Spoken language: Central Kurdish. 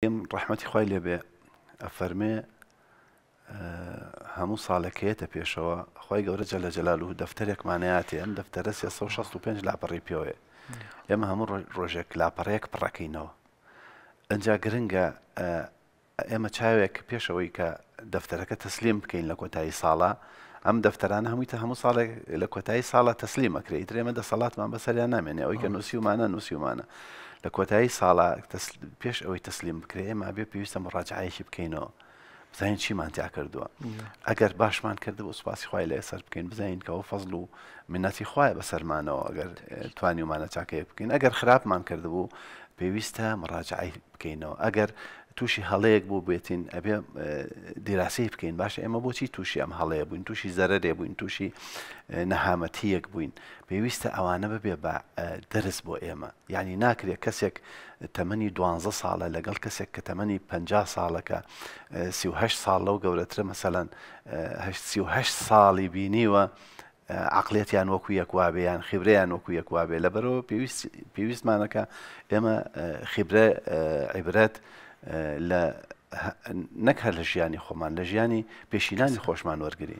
پێم ڕحمەتی خی لێبێ ئەفەرمێ هەموو ساڵەکەیەتە پێشەوە خی گەورە جە لە جەلال و دەفتەرێکمانەیاتی ئەم دەفتەرە 65 لاپەڕی پێوێ ئێمە هەموو ڕۆژێک لاپەڕەیەک پڕەکەینەوە ئەجا گرنگە ئێمە چاوێک پێشەوەی کە دەفتەرەکە تەسلیم بکەین لە کۆتایی ساڵە ئەم دەفتەرانە هەموویتە هەموو ساڵێک لە کۆتایی ساڵە تەسلیمەکرێت درێمە دە سەڵاتمان بەسەریان نامێنێ ئەوی کە نووسیمانە نووسیمانە لە کۆتایی ساڵە پێش ئەوەی تەسلیم بکرێ ئێمە بێ پێویستە ڕاجعایەکی بکەینەوە بزانین چیمان تیا کردووە ئەگەر باشمان کرد و سوپاسی خخوای لە ئێسەر بکەین بزانین کەەوە فەزل و منەتی خخوای بەسەرمانەوە ئەگەر توانی ومانە چاکەیە بکەین ئەگەر خراپمان کردبوو پێویستە مڕاجعی بکەینەوە ئەگەر تووشی هەڵەیەک بوو بێتین ئەبێ دیراسی بکەین باشە ئێمە بۆچی تووشی ئەم هەڵەیە بووین تووشی زەرەرێ بووین تووشی نەهامەتیەک بووین پێویستە ئەوانە ببێ بە دەرس بۆ ئێمە یعنی ناکرێت کەسێک تەمەنی دوانزە ساڵە لەگەڵ کەسێک کە تەمەنی پ ساڵەکە سیه ساڵ لەو گەورەترە مەسەلەنه ساڵی بینیوە عقلێتیان وەکو یەکوابێ یان خیبرەیان وەکو یەکوابێ لە بەرەوە پێویستمانەکە ئێمە خیبرە عیبرەت لە نەک هەر لە ژیانی خۆمان لە ژیانی پێشیلانی خۆشمان وەرگری.